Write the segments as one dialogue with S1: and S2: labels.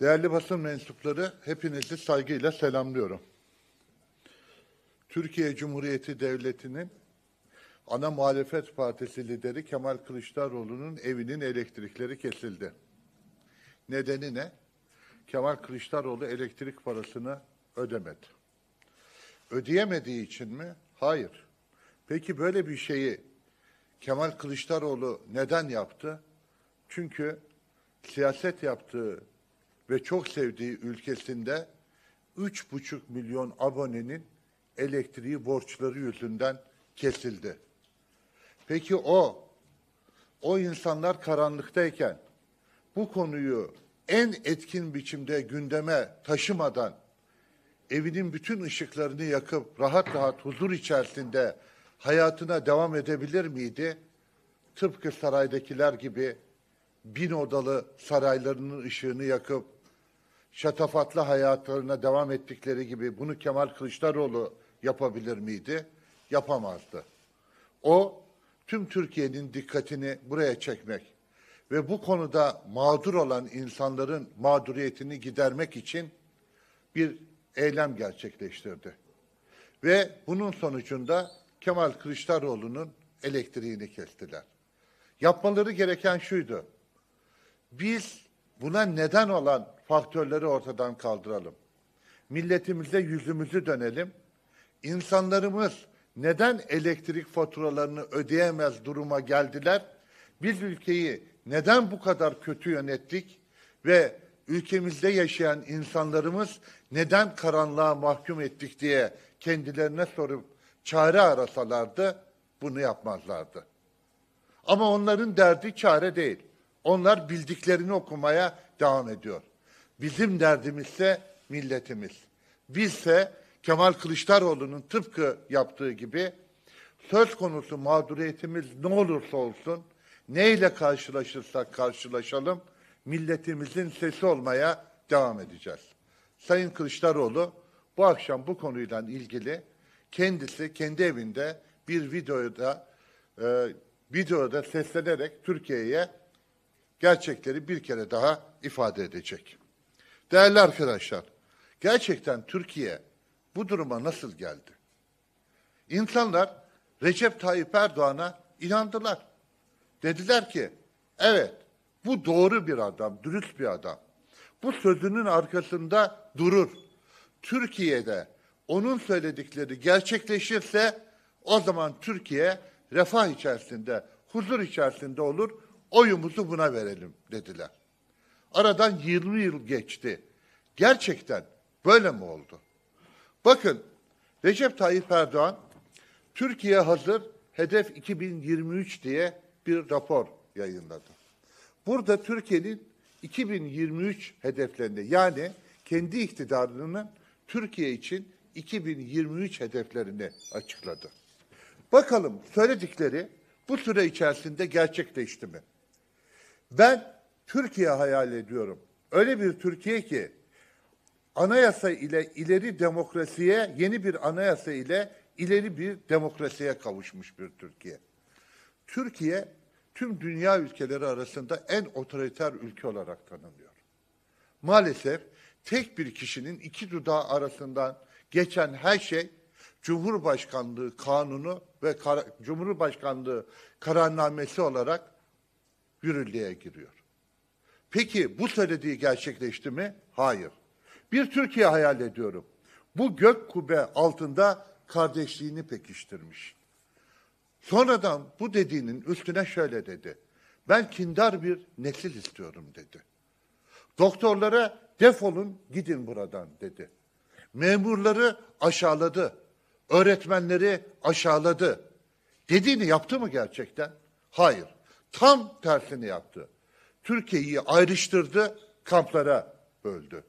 S1: Değerli basın mensupları, hepinizi saygıyla selamlıyorum. Türkiye Cumhuriyeti Devleti'nin ana muhalefet partisi lideri Kemal Kılıçdaroğlu'nun evinin elektrikleri kesildi. Nedeni ne? Kemal Kılıçdaroğlu elektrik parasını ödemedi. Ödeyemediği için mi? Hayır. Peki böyle bir şeyi Kemal Kılıçdaroğlu neden yaptı? Çünkü siyaset yaptığı ve çok sevdiği ülkesinde 3,5 milyon abonenin elektriği borçları yüzünden kesildi. Peki o, o insanlar karanlıktayken bu konuyu en etkin biçimde gündeme taşımadan evinin bütün ışıklarını yakıp rahat rahat huzur içerisinde hayatına devam edebilir miydi? Tıpkı saraydakiler gibi bin odalı saraylarının ışığını yakıp şatafatlı hayatlarına devam ettikleri gibi bunu Kemal Kılıçdaroğlu yapabilir miydi? Yapamazdı. O tüm Türkiye'nin dikkatini buraya çekmek ve bu konuda mağdur olan insanların mağduriyetini gidermek için bir eylem gerçekleştirdi. Ve bunun sonucunda Kemal Kılıçdaroğlu'nun elektriğini kestiler. Yapmaları gereken şuydu. Biz Buna neden olan faktörleri ortadan kaldıralım. Milletimize yüzümüzü dönelim. İnsanlarımız neden elektrik faturalarını ödeyemez duruma geldiler? Biz ülkeyi neden bu kadar kötü yönettik ve ülkemizde yaşayan insanlarımız neden karanlığa mahkum ettik diye kendilerine sorup çare arasalardı bunu yapmazlardı. Ama onların derdi çare değil. Onlar bildiklerini okumaya devam ediyor. Bizim derdimiz ise milletimiz. Bizse Kemal Kılıçdaroğlu'nun tıpkı yaptığı gibi söz konusu mağduriyetimiz ne olursa olsun, neyle karşılaşırsak karşılaşalım, milletimizin sesi olmaya devam edeceğiz. Sayın Kılıçdaroğlu bu akşam bu konuyla ilgili kendisi kendi evinde bir videoda e, videoda seslenerek Türkiye'ye gerçekleri bir kere daha ifade edecek. Değerli arkadaşlar, gerçekten Türkiye bu duruma nasıl geldi? İnsanlar Recep Tayyip Erdoğan'a inandılar. Dediler ki, evet bu doğru bir adam, dürüst bir adam. Bu sözünün arkasında durur. Türkiye'de onun söyledikleri gerçekleşirse o zaman Türkiye refah içerisinde, huzur içerisinde olur oyumuzu buna verelim dediler. Aradan 20 yıl geçti. Gerçekten böyle mi oldu? Bakın Recep Tayyip Erdoğan Türkiye hazır hedef 2023 diye bir rapor yayınladı. Burada Türkiye'nin 2023 hedeflerinde yani kendi iktidarının Türkiye için 2023 hedeflerini açıkladı. Bakalım söyledikleri bu süre içerisinde gerçekleşti mi? Ben Türkiye hayal ediyorum. Öyle bir Türkiye ki anayasa ile ileri demokrasiye, yeni bir anayasa ile ileri bir demokrasiye kavuşmuş bir Türkiye. Türkiye tüm dünya ülkeleri arasında en otoriter ülke olarak tanınıyor. Maalesef tek bir kişinin iki dudağı arasından geçen her şey Cumhurbaşkanlığı kanunu ve kar Cumhurbaşkanlığı kararnamesi olarak yürürlüğe giriyor. Peki bu söylediği gerçekleşti mi? Hayır. Bir Türkiye hayal ediyorum. Bu gök kubbe altında kardeşliğini pekiştirmiş. Sonradan bu dediğinin üstüne şöyle dedi. Ben kindar bir nesil istiyorum dedi. Doktorlara defolun gidin buradan dedi. Memurları aşağıladı. Öğretmenleri aşağıladı. Dediğini yaptı mı gerçekten? Hayır tam tersini yaptı. Türkiye'yi ayrıştırdı, kamplara böldü.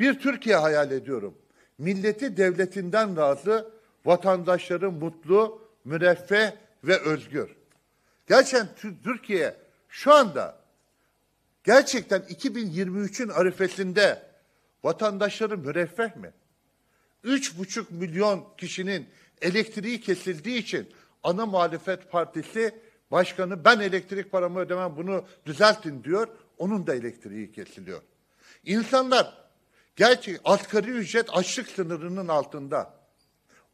S1: Bir Türkiye hayal ediyorum. Milleti devletinden razı, vatandaşları mutlu, müreffeh ve özgür. Gerçekten Türkiye şu anda gerçekten 2023'ün arifesinde vatandaşları müreffeh mi? 3,5 milyon kişinin elektriği kesildiği için ana muhalefet partisi başkanı ben elektrik paramı ödemem bunu düzeltin diyor. Onun da elektriği kesiliyor. İnsanlar gerçek asgari ücret açlık sınırının altında.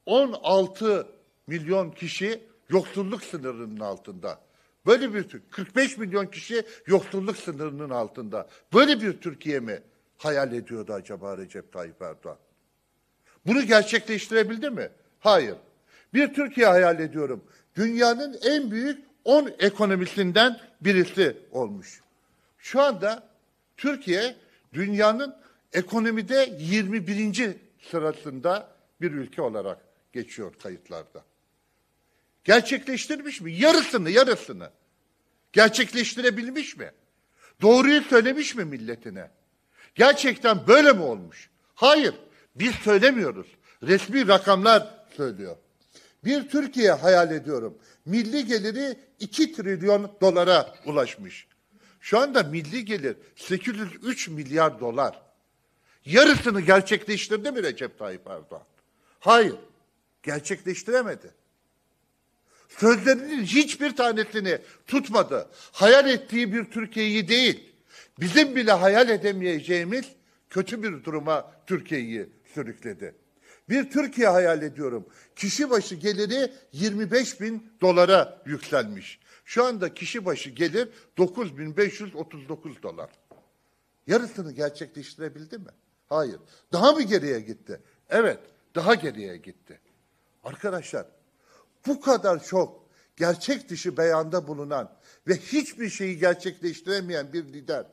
S1: 16 milyon kişi yoksulluk sınırının altında. Böyle bir 45 milyon kişi yoksulluk sınırının altında. Böyle bir Türkiye mi hayal ediyordu acaba Recep Tayyip Erdoğan? Bunu gerçekleştirebildi mi? Hayır. Bir Türkiye hayal ediyorum. Dünyanın en büyük 10 ekonomisinden birisi olmuş. Şu anda Türkiye dünyanın ekonomide 21. sırasında bir ülke olarak geçiyor kayıtlarda. Gerçekleştirmiş mi? Yarısını, yarısını. Gerçekleştirebilmiş mi? Doğruyu söylemiş mi milletine? Gerçekten böyle mi olmuş? Hayır, biz söylemiyoruz. Resmi rakamlar söylüyor. Bir Türkiye hayal ediyorum milli geliri 2 trilyon dolara ulaşmış. Şu anda milli gelir 803 milyar dolar. Yarısını gerçekleştirdi mi Recep Tayyip Erdoğan? Hayır, gerçekleştiremedi. Sözlerinin hiçbir tanesini tutmadı. Hayal ettiği bir Türkiye'yi değil, bizim bile hayal edemeyeceğimiz kötü bir duruma Türkiye'yi sürükledi. Bir Türkiye hayal ediyorum. Kişi başı geliri 25 bin dolara yükselmiş. Şu anda kişi başı gelir 9539 dolar. Yarısını gerçekleştirebildi mi? Hayır. Daha mı geriye gitti? Evet, daha geriye gitti. Arkadaşlar, bu kadar çok gerçek dışı beyanda bulunan ve hiçbir şeyi gerçekleştiremeyen bir lider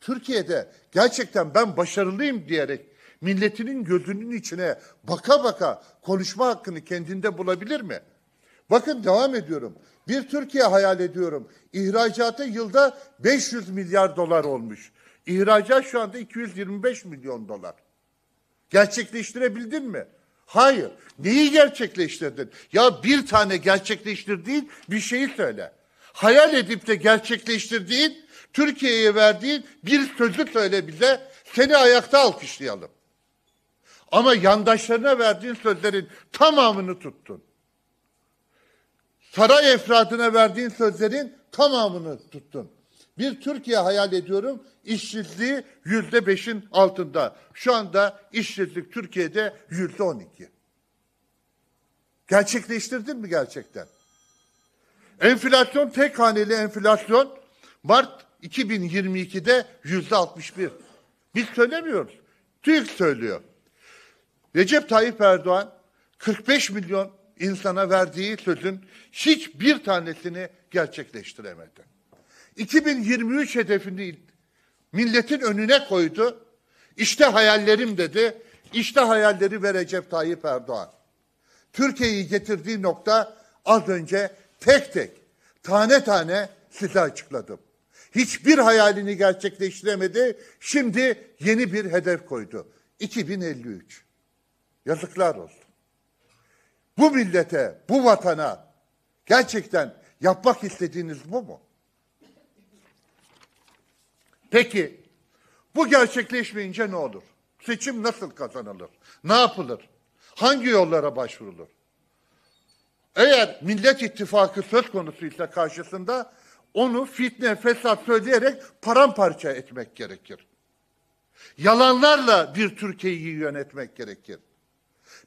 S1: Türkiye'de gerçekten ben başarılıyım diyerek milletinin gözünün içine baka baka konuşma hakkını kendinde bulabilir mi? Bakın devam ediyorum. Bir Türkiye hayal ediyorum. İhracatı yılda 500 milyar dolar olmuş. İhracat şu anda 225 milyon dolar. Gerçekleştirebildin mi? Hayır. Neyi gerçekleştirdin? Ya bir tane gerçekleştirdiğin bir şeyi söyle. Hayal edip de gerçekleştirdiğin, Türkiye'ye verdiğin bir sözü söyle bize, seni ayakta alkışlayalım. Ama yandaşlarına verdiğin sözlerin tamamını tuttun. Saray efradına verdiğin sözlerin tamamını tuttun. Bir Türkiye hayal ediyorum işsizliği yüzde beşin altında. Şu anda işsizlik Türkiye'de yüzde on iki. Gerçekleştirdin mi gerçekten? Enflasyon tek haneli enflasyon Mart 2022'de yüzde altmış bir. Biz söylemiyoruz. TÜİK söylüyor. Recep Tayyip Erdoğan 45 milyon insana verdiği sözün hiçbir tanesini gerçekleştiremedi. 2023 hedefini milletin önüne koydu. İşte hayallerim dedi. İşte hayalleri ve Recep Tayyip Erdoğan. Türkiye'yi getirdiği nokta az önce tek tek, tane tane size açıkladım. Hiçbir hayalini gerçekleştiremedi. Şimdi yeni bir hedef koydu. 2053. Yazıklar olsun. Bu millete, bu vatana gerçekten yapmak istediğiniz bu mu? Peki bu gerçekleşmeyince ne olur? Seçim nasıl kazanılır? Ne yapılır? Hangi yollara başvurulur? Eğer Millet İttifakı söz konusu ise karşısında onu fitne, fesat söyleyerek paramparça etmek gerekir. Yalanlarla bir Türkiye'yi yönetmek gerekir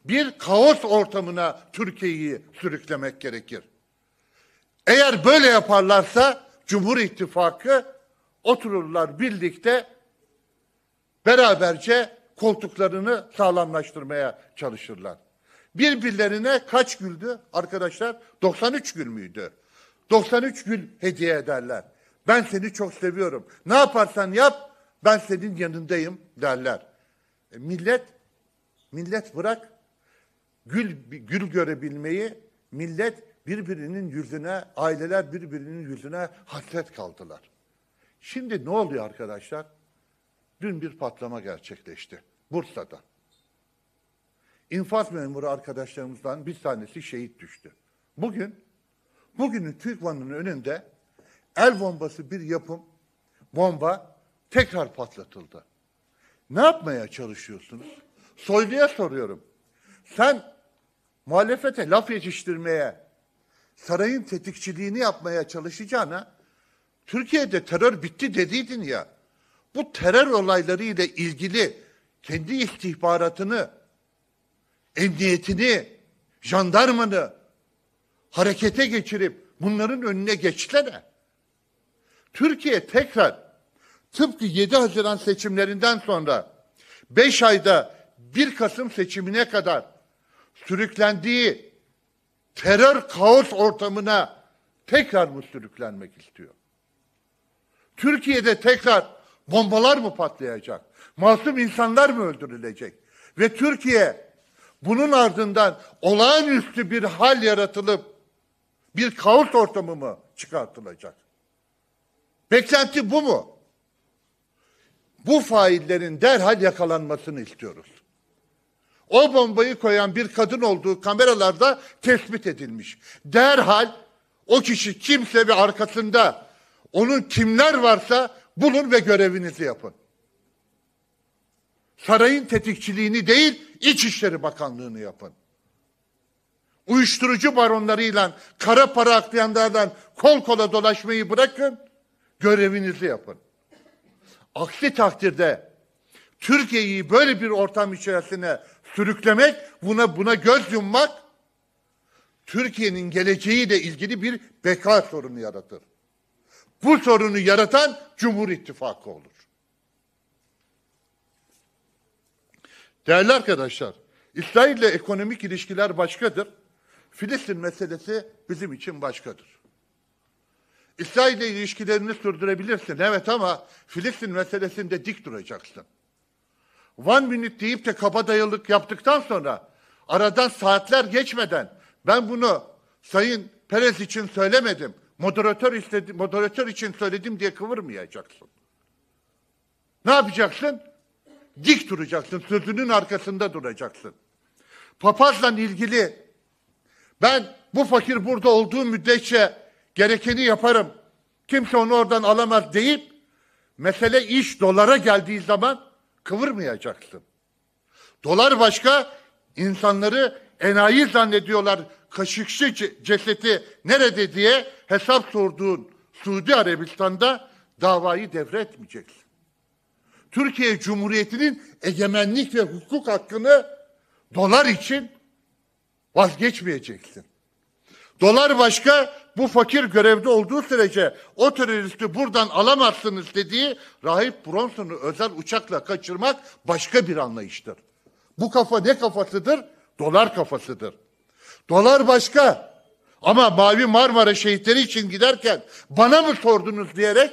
S1: bir kaos ortamına Türkiye'yi sürüklemek gerekir. Eğer böyle yaparlarsa Cumhur İttifakı otururlar birlikte beraberce koltuklarını sağlamlaştırmaya çalışırlar. Birbirlerine kaç güldü arkadaşlar? 93 gül müydü? 93 gül hediye ederler. Ben seni çok seviyorum. Ne yaparsan yap ben senin yanındayım derler. E millet millet bırak gül, gül görebilmeyi millet birbirinin yüzüne, aileler birbirinin yüzüne hasret kaldılar. Şimdi ne oluyor arkadaşlar? Dün bir patlama gerçekleşti Bursa'da. İnfaz memuru arkadaşlarımızdan bir tanesi şehit düştü. Bugün, bugünün Türk Van'ın önünde el bombası bir yapım, bomba tekrar patlatıldı. Ne yapmaya çalışıyorsunuz? Soyluya soruyorum. Sen muhalefete laf yetiştirmeye, sarayın tetikçiliğini yapmaya çalışacağına Türkiye'de terör bitti dediydin ya. Bu terör olayları ile ilgili kendi istihbaratını, emniyetini, jandarmanı harekete geçirip bunların önüne de Türkiye tekrar tıpkı 7 Haziran seçimlerinden sonra 5 ayda 1 Kasım seçimine kadar sürüklendiği terör kaos ortamına tekrar mı sürüklenmek istiyor? Türkiye'de tekrar bombalar mı patlayacak? Masum insanlar mı öldürülecek? Ve Türkiye bunun ardından olağanüstü bir hal yaratılıp bir kaos ortamı mı çıkartılacak? Beklenti bu mu? Bu faillerin derhal yakalanmasını istiyoruz. O bombayı koyan bir kadın olduğu kameralarda tespit edilmiş. Derhal o kişi kimse ve arkasında onun kimler varsa bulun ve görevinizi yapın. Sarayın tetikçiliğini değil, İçişleri Bakanlığı'nı yapın. Uyuşturucu baronlarıyla kara para aklayanlardan kol kola dolaşmayı bırakın, görevinizi yapın. Aksi takdirde Türkiye'yi böyle bir ortam içerisine sürüklemek, buna buna göz yummak Türkiye'nin geleceğiyle ilgili bir beka sorunu yaratır. Bu sorunu yaratan Cumhur İttifakı olur. Değerli arkadaşlar, İsrail ile ekonomik ilişkiler başkadır. Filistin meselesi bizim için başkadır. İsrail ile ilişkilerini sürdürebilirsin evet ama Filistin meselesinde dik duracaksın one minute deyip de kabadayılık yaptıktan sonra aradan saatler geçmeden ben bunu Sayın Perez için söylemedim. Moderatör istedi, moderatör için söyledim diye kıvırmayacaksın. Ne yapacaksın? Dik duracaksın. Sözünün arkasında duracaksın. Papazla ilgili ben bu fakir burada olduğu müddetçe gerekeni yaparım. Kimse onu oradan alamaz deyip mesele iş dolara geldiği zaman kıvırmayacaksın. Dolar başka, insanları enayi zannediyorlar kaşıkçı ceseti nerede diye hesap sorduğun Suudi Arabistan'da davayı devretmeyeceksin. Türkiye Cumhuriyeti'nin egemenlik ve hukuk hakkını dolar için vazgeçmeyeceksin. Dolar başka, bu fakir görevde olduğu sürece o teröristi buradan alamazsınız dediği Rahip Bronson'u özel uçakla kaçırmak başka bir anlayıştır. Bu kafa ne kafasıdır? Dolar kafasıdır. Dolar başka. Ama Mavi Marmara şehitleri için giderken bana mı sordunuz diyerek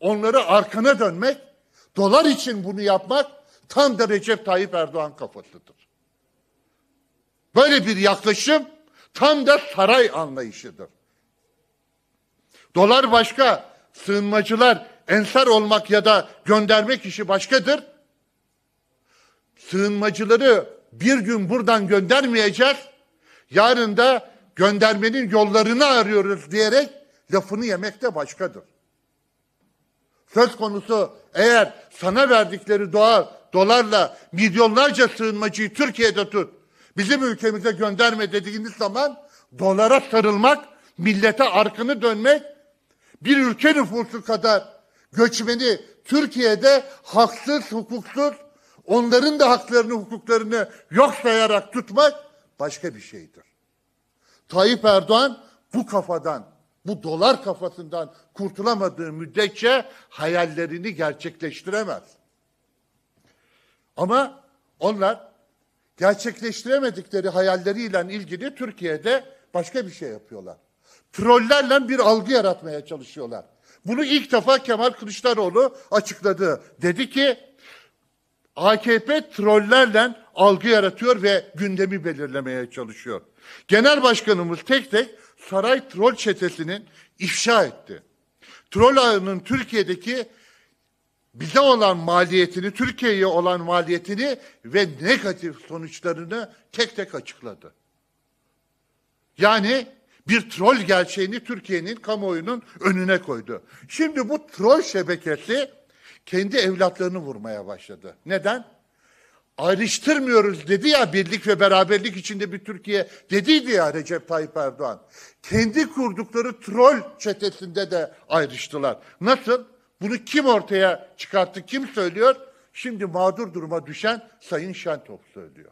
S1: onları arkana dönmek, dolar için bunu yapmak tam da Recep Tayyip Erdoğan kafasıdır. Böyle bir yaklaşım tam da saray anlayışıdır. Dolar başka, sığınmacılar ensar olmak ya da göndermek işi başkadır. Sığınmacıları bir gün buradan göndermeyeceğiz. Yarın da göndermenin yollarını arıyoruz diyerek lafını yemek de başkadır. Söz konusu eğer sana verdikleri doğal dolarla milyonlarca sığınmacıyı Türkiye'de tut, bizim ülkemize gönderme dediğiniz zaman dolara sarılmak, millete arkını dönmek bir ülke nüfusu kadar göçmeni Türkiye'de haksız, hukuksuz, onların da haklarını, hukuklarını yok sayarak tutmak başka bir şeydir. Tayyip Erdoğan bu kafadan, bu dolar kafasından kurtulamadığı müddetçe hayallerini gerçekleştiremez. Ama onlar gerçekleştiremedikleri hayalleriyle ilgili Türkiye'de başka bir şey yapıyorlar trollerle bir algı yaratmaya çalışıyorlar. Bunu ilk defa Kemal Kılıçdaroğlu açıkladı. Dedi ki AKP trollerle algı yaratıyor ve gündemi belirlemeye çalışıyor. Genel başkanımız tek tek saray troll çetesinin ifşa etti. Troll ağının Türkiye'deki bize olan maliyetini, Türkiye'ye olan maliyetini ve negatif sonuçlarını tek tek açıkladı. Yani bir troll gerçeğini Türkiye'nin kamuoyunun önüne koydu. Şimdi bu troll şebekesi kendi evlatlarını vurmaya başladı. Neden? Ayrıştırmıyoruz dedi ya birlik ve beraberlik içinde bir Türkiye dediydi ya Recep Tayyip Erdoğan. Kendi kurdukları troll çetesinde de ayrıştılar. Nasıl? Bunu kim ortaya çıkarttı, kim söylüyor? Şimdi mağdur duruma düşen Sayın Şentop söylüyor.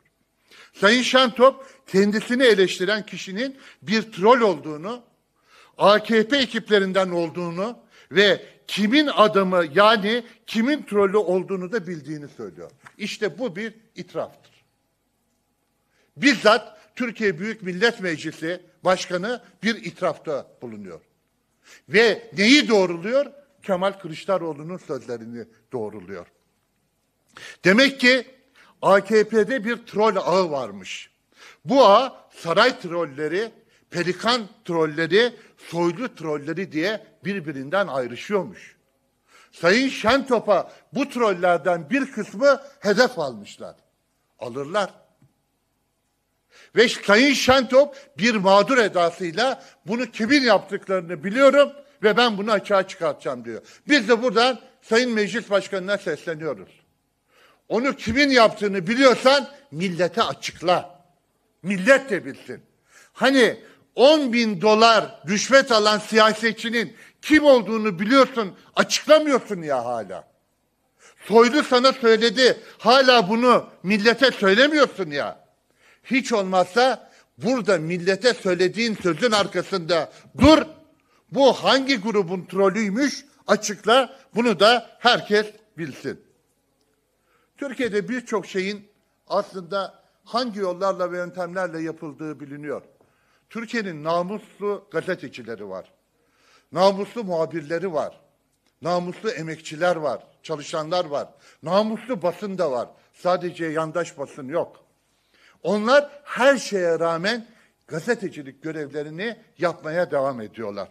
S1: Sayın Şantop, kendisini eleştiren kişinin bir troll olduğunu, AKP ekiplerinden olduğunu ve kimin adamı yani kimin trollü olduğunu da bildiğini söylüyor. İşte bu bir itiraftır. Bizzat Türkiye Büyük Millet Meclisi Başkanı bir itirafta bulunuyor. Ve neyi doğruluyor? Kemal Kılıçdaroğlu'nun sözlerini doğruluyor. Demek ki AKP'de bir troll ağı varmış. Bu ağ saray trolleri, pelikan trolleri, soylu trolleri diye birbirinden ayrışıyormuş. Sayın Şentop'a bu trollerden bir kısmı hedef almışlar. Alırlar. Ve Sayın Şentop bir mağdur edasıyla bunu kimin yaptıklarını biliyorum ve ben bunu açığa çıkartacağım diyor. Biz de buradan Sayın Meclis Başkanı'na sesleniyoruz onu kimin yaptığını biliyorsan millete açıkla. Millet de bilsin. Hani 10 bin dolar rüşvet alan siyasetçinin kim olduğunu biliyorsun, açıklamıyorsun ya hala. Soylu sana söyledi, hala bunu millete söylemiyorsun ya. Hiç olmazsa burada millete söylediğin sözün arkasında dur. Bu hangi grubun trolüymüş açıkla bunu da herkes bilsin. Türkiye'de birçok şeyin aslında hangi yollarla ve yöntemlerle yapıldığı biliniyor. Türkiye'nin namuslu gazetecileri var. Namuslu muhabirleri var. Namuslu emekçiler var, çalışanlar var. Namuslu basın da var. Sadece yandaş basın yok. Onlar her şeye rağmen gazetecilik görevlerini yapmaya devam ediyorlar.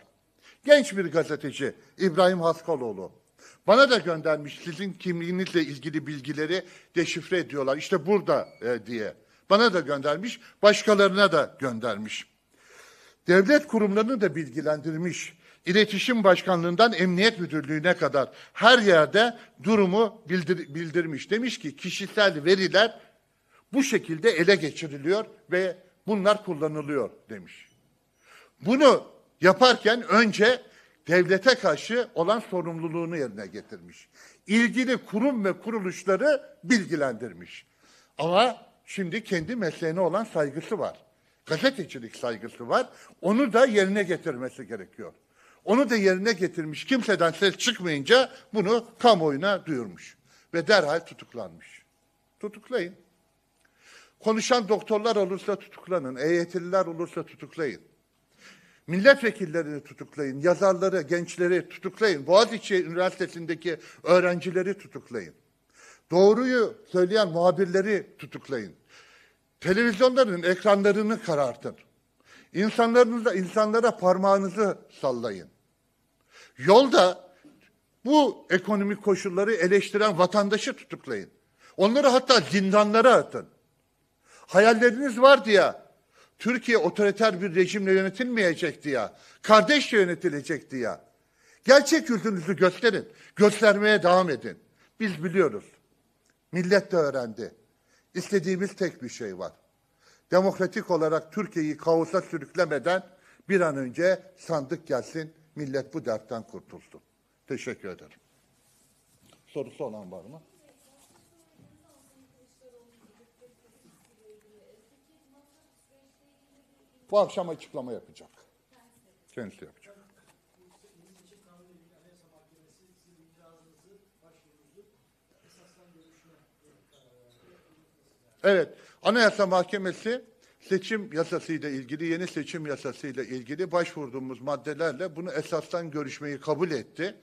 S1: Genç bir gazeteci İbrahim Haskoloğlu. Bana da göndermiş sizin kimliğinizle ilgili bilgileri deşifre ediyorlar. İşte burada e, diye. Bana da göndermiş, başkalarına da göndermiş. Devlet kurumlarını da bilgilendirmiş. İletişim Başkanlığından Emniyet Müdürlüğü'ne kadar her yerde durumu bildir bildirmiş. Demiş ki kişisel veriler bu şekilde ele geçiriliyor ve bunlar kullanılıyor demiş. Bunu yaparken önce devlete karşı olan sorumluluğunu yerine getirmiş. İlgili kurum ve kuruluşları bilgilendirmiş. Ama şimdi kendi mesleğine olan saygısı var. Gazetecilik saygısı var. Onu da yerine getirmesi gerekiyor. Onu da yerine getirmiş. Kimseden ses çıkmayınca bunu kamuoyuna duyurmuş. Ve derhal tutuklanmış. Tutuklayın. Konuşan doktorlar olursa tutuklanın. EYT'liler olursa tutuklayın. Milletvekillerini tutuklayın, yazarları, gençleri tutuklayın. Boğaziçi Üniversitesi'ndeki öğrencileri tutuklayın. Doğruyu söyleyen muhabirleri tutuklayın. Televizyonların ekranlarını karartın. İnsanlarınıza, insanlara parmağınızı sallayın. Yolda bu ekonomik koşulları eleştiren vatandaşı tutuklayın. Onları hatta zindanlara atın. Hayalleriniz var diye Türkiye otoriter bir rejimle yönetilmeyecekti ya. Kardeşçe yönetilecekti ya. Gerçek yüzünüzü gösterin. Göstermeye devam edin. Biz biliyoruz. Millet de öğrendi. İstediğimiz tek bir şey var. Demokratik olarak Türkiye'yi kaosa sürüklemeden bir an önce sandık gelsin, millet bu dertten kurtulsun. Teşekkür ederim. Sorusu olan var mı? Bu akşam açıklama yapacak. Kendisi yapacak. Evet, Anayasa Mahkemesi seçim yasasıyla ilgili, yeni seçim yasasıyla ilgili başvurduğumuz maddelerle bunu esastan görüşmeyi kabul etti.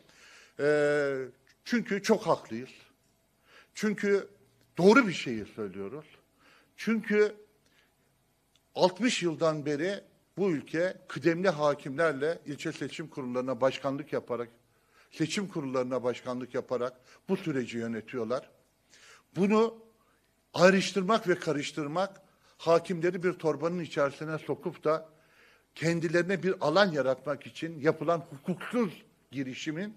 S1: Ee, çünkü çok haklıyız. Çünkü doğru bir şeyi söylüyoruz. Çünkü 60 yıldan beri bu ülke kıdemli hakimlerle ilçe seçim kurullarına başkanlık yaparak, seçim kurullarına başkanlık yaparak bu süreci yönetiyorlar. Bunu ayrıştırmak ve karıştırmak hakimleri bir torbanın içerisine sokup da kendilerine bir alan yaratmak için yapılan hukuksuz girişimin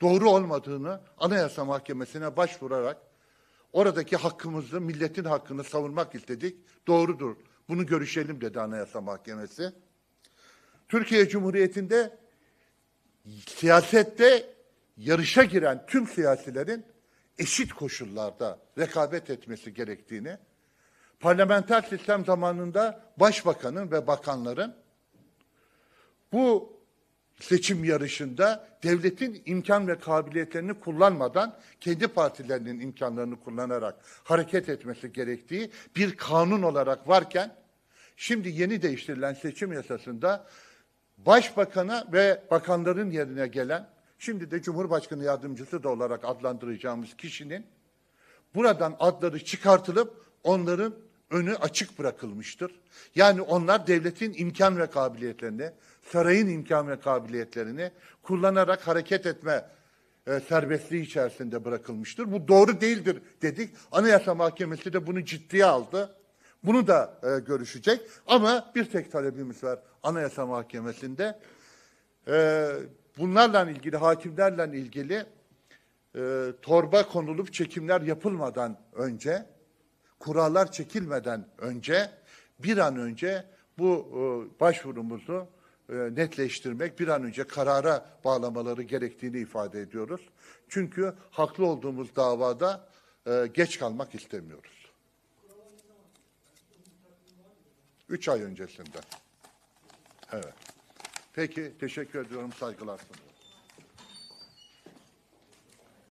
S1: doğru olmadığını Anayasa Mahkemesi'ne başvurarak oradaki hakkımızı, milletin hakkını savunmak istedik. Doğrudur. Bunu görüşelim dedi Anayasa Mahkemesi. Türkiye Cumhuriyeti'nde siyasette yarışa giren tüm siyasilerin eşit koşullarda rekabet etmesi gerektiğini, parlamenter sistem zamanında başbakanın ve bakanların bu seçim yarışında devletin imkan ve kabiliyetlerini kullanmadan kendi partilerinin imkanlarını kullanarak hareket etmesi gerektiği bir kanun olarak varken şimdi yeni değiştirilen seçim yasasında başbakana ve bakanların yerine gelen şimdi de Cumhurbaşkanı yardımcısı da olarak adlandıracağımız kişinin buradan adları çıkartılıp onların önü açık bırakılmıştır. Yani onlar devletin imkan ve kabiliyetlerini sarayın imkan ve kabiliyetlerini kullanarak hareket etme e, serbestliği içerisinde bırakılmıştır. Bu doğru değildir dedik. Anayasa Mahkemesi de bunu ciddiye aldı. Bunu da e, görüşecek. Ama bir tek talebimiz var Anayasa Mahkemesi'nde. E, bunlarla ilgili, hakimlerle ilgili e, torba konulup çekimler yapılmadan önce, kurallar çekilmeden önce, bir an önce bu e, başvurumuzu e, netleştirmek, bir an önce karara bağlamaları gerektiğini ifade ediyoruz. Çünkü haklı olduğumuz davada e, geç kalmak istemiyoruz. Üç ay öncesinden. Evet. Peki, teşekkür ediyorum, saygılar sunuyorum.